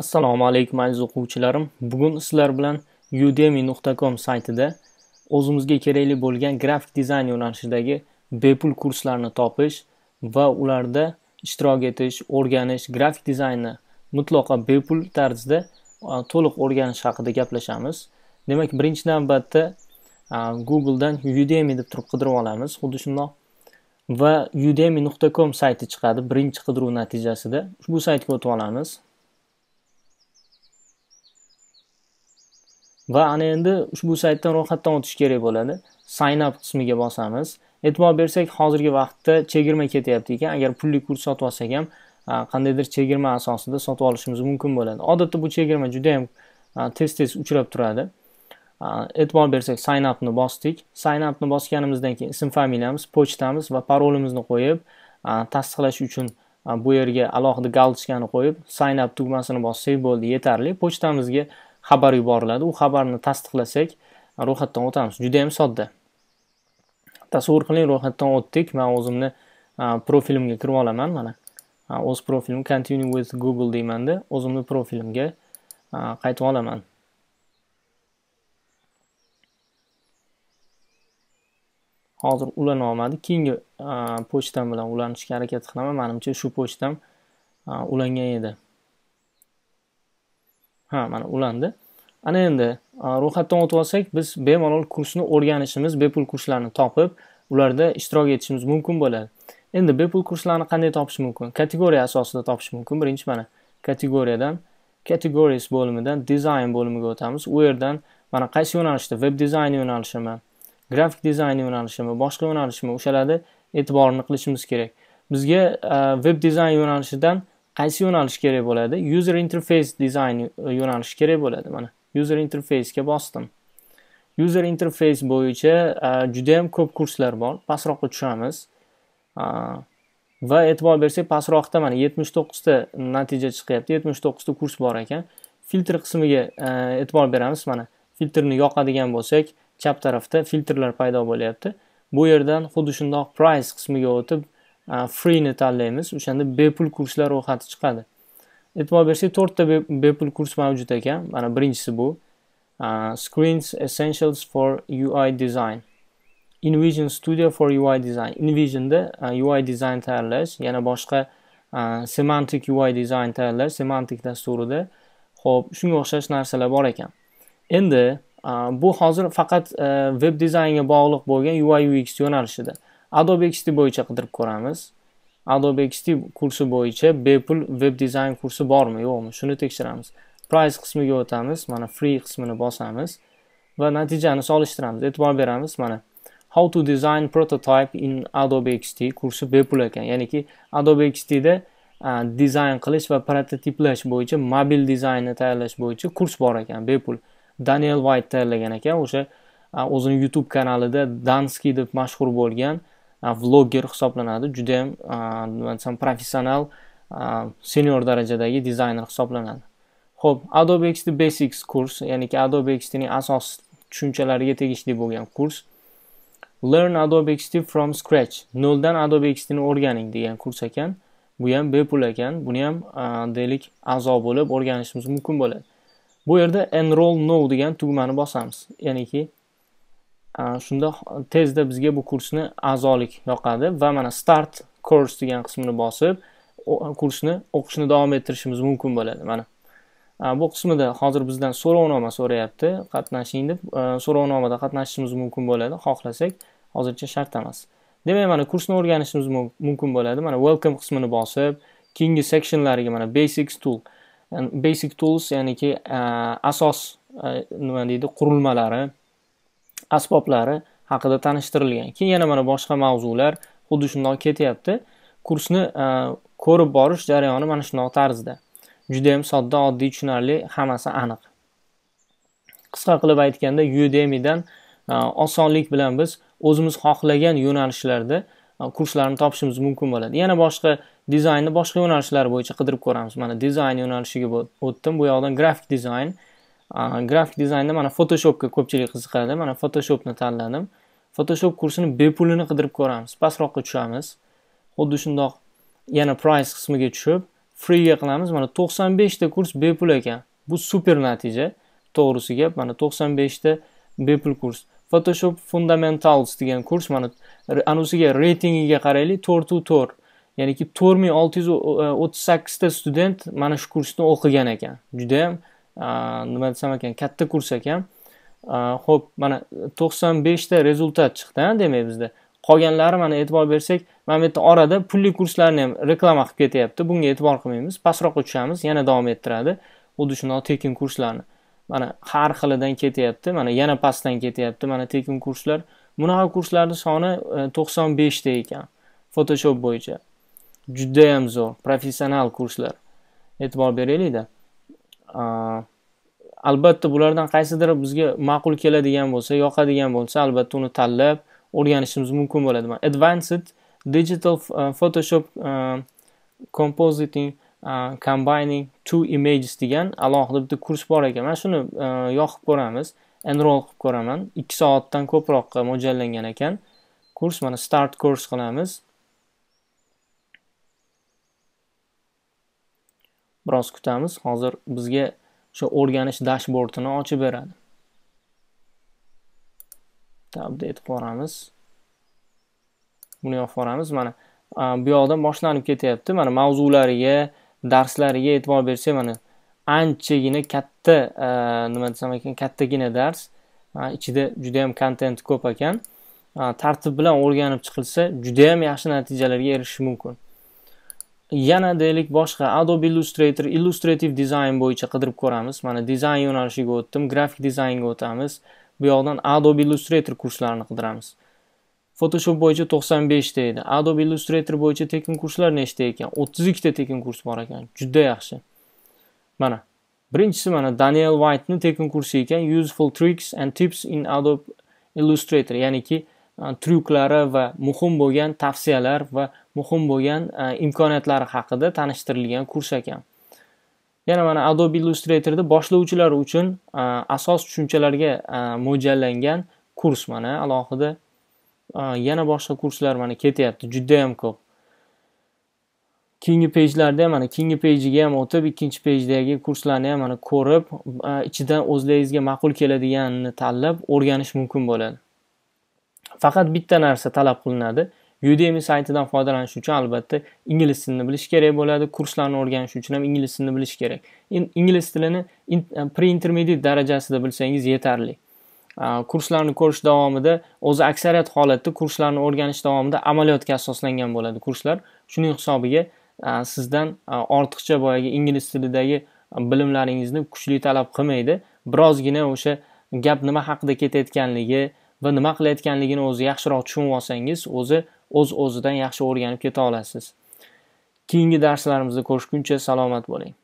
assalomu alaykum aziz o'quvchilarim bugun sizlar bilan udemy.com saytida o'zimizga kerakli bo'lgan grafik dizayn yo'nalishidagi bepul kurslarni topish va ularda ishtirok etish o'rganish grafik dizaynni mutlaqo bepul tarzda to'liq o'rganish haqida gaplashamiz demak birinchi navbatda googledan udemy deb turib qidirib olamiz xuddi shundoq va udemy.com sayti chiqadi birinchi qidiruv natijasida ushbu saytga o'tib olamiz va ana endi ushbu saytdan ro'yxatdan o'tish kerak bo'ladi sign up qismiga bosamiz e'tibor bersak hozirgi vaqtda chegirma ketyapti ekan agar pullik kurs sotib olsak ham qandaydir chegirma asosida sotib olishimiz mumkin bo'ladi odatda bu chegirma juda yam tez tez uchrab turadi e'tibor bersak sign upni bosdik sign upni bosganimizdan keyin ism familiyamiz pochtamiz va parolimizni qo'yib tasdiqlash uchun bu yerga alohida galochkani qo'yib sign up tugmasini bossak bo'ldi yetarli pochtamizga xabar yuboriladi u xabarni tasdiqlasak ro'yxatdan o'tamiz juda yam sodda tasavvur qiling ro'yxatdan o'tdik man o'zimni profilimga kirib olaman mana o'z profilim continue with google deymanda o'zimni profilimga qaytib olaman hozir ulana olmadi keyingi pochtam bilan ulanishga harakat qilaman manimcha shu pochtam ulangan edi ha mana ulandi ana endi ro'yxatdan o'tib olsak biz bemalol kursni o'rganishimiz bepul kurslarni topib ularda ishtirok etishimiz mumkin bo'ladi endi bepul kurslarni qanday topish mumkin kategoriya asosida topish mumkin birinchi mana kategoriyadan categories bo'limidan dizayn bo'limiga o'tamiz u yerdan mana qaysi yo'nalishda veb dizayn yo'nalishimi grafik dizayn yo'nalishimi boshqa yo'nalishmi o'shalarni e'tiborini qilishimiz kerak bizga veb dizayn yo'nalishidan qaysi yo'nalish kerak bo'ladi user interface design e, yo'nalishi kerak bo'ladi mana user interfacega bosdim user interface bo'yicha e, juda ham ko'p kurslar bor pastroqqa tushamiz e, va e'tibor bersak pastroqda mana 79 ta natija chiqyapti 79 ta kurs bor ekan filtr qismiga e'tibor beramiz mana filtrni yoqadigan bo'lsak chap tarafda filtrlar paydo bo'lyapti bu yerdan xuddi shundoq price qismiga o'tib freeni tanlaymiz o'shanda bepul kurslar ro'yxati chiqadi e'tibor bersak to'rtta bepul kurs mavjud ekan mana birinchisi bu screens essentials for ui design invision studio for ui design invisionda ui design tayyorlash yana boshqa semantic ui design tayyorlash semantic dasturida ho'p shunga o'xshash narsalar bor ekan endi bu hozir faqat veb e, dizaynga bog'liq bo'lgan ui ux yo'nalishida adobe xd bo'yicha qidirib ko'ramiz adobe xd kursi bo'yicha bepul veb dizayn kursi bormi yo'qmi shuni tekshiramiz price qismiga o'tamiz mana free qismini bosamiz va natijani solishtiramiz e'tibor beramiz mana how to design prototype in adobe xd kursi bepul ekan ya'niki adobe da dizayn qilish va prototiplash bo'yicha mobil dizaynni tayyorlash bo'yicha kurs bor ekan bepul daniel white tayyorlagan ekan o'sha o'zini youtube kanalida danski deb mashhur bo'lgan vlogger hisoblanadi juda ham nima desam professional senior darajadagi dizayner hisoblanadi ho'p adobe xd basics kurs ya'niki adobe xdning asos tushunchalariga tegishli bo'lgan kurs learn adobe xd from scratch noldan adobe xdni o'rganing degan kurs ekan bu ham bepul ekan buni ham deylik a'zo bo'lib o'rganishimiz mumkin bo'ladi bu yerda enroll now degan tugmani bosamiz ya'niki Э, shunda e, tezda bizga bu kursni a'zolik yoqadi va mana start course degan qismini bosib kursni o'qishni davom ettirishimiz mumkin bo'ladi mana e, bu qismida hozir bizdan so'rovnoma so'rayapti qatnashing deb e, so'rovnomada qatnashishimiz mumkin bo'ladi xohlasak hozircha shart emas demak mana kursni o'rganishimiz mumkin bo'ladi mana welcome qismini bosib keyingi sectionlariga mana basic tool basic tools ya'niki asos nima deydi qurilmalari asboblari haqida tanishtirilgan keyin yana mana boshqa mavzular xuddi shundoq ketyapti kursni e, ko'rib borish jarayoni mana shundoq tarzda judayam sodda oddiy tushunarli hammasi aniq qisqa qilib aytganda udemydan e, osonlik bilan biz o'zimiz xohlagan yo'nalishlarda e, kurslarni topishimiz mumkin bo'ladi yana boshqa dizaynni boshqa yo'nalishlar bo'yicha qidirib ko'ramiz mana dizayn yo'nalishiga o'tdim bu yoqdan grafik dizayn grafik dizaynda mana photoshopga ko'pchilik qiziqadi mana photoshopni tanladim photoshop kursini bepulini qidirib ko'ramiz pastroqqa tushamiz xuddi shundoq yana price qismiga tushib freega qilamiz mana to'qson beshta kurs bepul ekan bu super natija to'g'risi gap mana to'qson beshta bepul kurs photoshop fundamentals degan kurs mana anusiga reytingiga qaraylik to'rtu to'rt ya'niki to'rt ming olti yuz e, o'ttiz sakkizta student mana shu kursni o'qigan ekan judayam nima desam ekan katta kurs ekan ho'p mana to'qson beshta rezultat chiqdi demak bizda qolganlari mana e'tibor bersak mana bu yerda orada pulli kurslarni ham reklama qilib ketyapti bunga e'tibor qilmaymiz pastroqqa tushamiz yana davom ettiradi xuddi shundoq tekin kurslarni mana har xilidan ketyapti mana yana pastdan ketyapti mana tekin kurslar bunaqa kurslarni soni e, to'qson beshta ekan photoshop bo'yicha judayam zo'r professional kurslar e'tibor beraylikda albatta bulardan qaysidir bizga ma'qul keladigan bo'lsa yoqadigan bo'lsa albatta uni tanlab o'rganishimiz mumkin bo'ladi mana advanced digital e, photoshop e, compositing e, combining two images degan alohida bitta kurs bor ekan mana shuni yoqib ko'ramiz enroll qilib ko'raman ikki soatdan ko'proqqa mo'ljallangan ekan kurs mana start kurs qilamiz biroz kutamiz hozir bizga o'sha o'rganish dashbordini ochib beradi tabni etib boramiz buni yopib yuboramiz mana bu yoqdan boshlanib ketyapti mana mavzulariga darslariga e'tibor bersak mana anchagina katta nima desam ekan kattagina dars ichida juda yam kontenti ko'p ekan tartib bilan o'rganib chiqilsa juda yam yaxshi natijalarga erishish mumkin yana deylik boshqa adobe illustrator illustrative design bo'yicha qidirib ko'ramiz mana dizayn yo'nalishiga o'tdim grafik dizaynga o'tamiz bu yoqdan adobe illustrator kurslarini qidiramiz photoshop bo'yicha 95 ta edi adobe illustrator bo'yicha tekin kurslar nechta ekan 32 ta tekin kurs bor ekan juda yaxshi mana birinchisi mana daniel whiteni tekin kursi ekan useful tricks and tips in adobe illustrator ya'niki E, tryuklari va muhim bo'lgan tavsiyalar va muhim bo'lgan e, imkoniyatlari haqida tanishtirilgan kurs ekan yana mana adobe illustratorda boshlovchilar uchun e, asos tushunchalarga mo'ljallangan kurs mana alohida yana boshqa kurslar mana ketyapti judayam ko'p keyingi pejlarda mana keyingi pejiga ham o'tib ikkinchi pejdagi kurslarni ham mana ko'rib ichidan o'zlaringizga ma'qul keladiganini tanlab o'rganish mumkin bo'ladi faqat bitta narsa talab qilinadi udemy saytidan foydalanish uchun albatta ingliz tilini bilish kerak bo'ladi kurslarni o'rganish uchun ham ingliz tilini bilish kerak ingliz tilini in, pre intermediate darajasida bilsangiz yetarli kurslarni ko'rish davomida o'zi aksariyat holatda kurslarni o'rganish davomida amaliyotga asoslangan bo'ladi kurslar shuning hisobiga sizdan ortiqcha boyagi ingliz tilidagi bilimlaringizni kuchli talab qilmaydi birozgina o'sha gap nima haqida ketayotganligi va nima qilayotganligini o'zi yaxshiroq tushunib olsangiz o'zi o'z o'zidan yaxshi o'rganib keta olasiz keyingi darslarimizda ko'rishguncha salomat bo'ling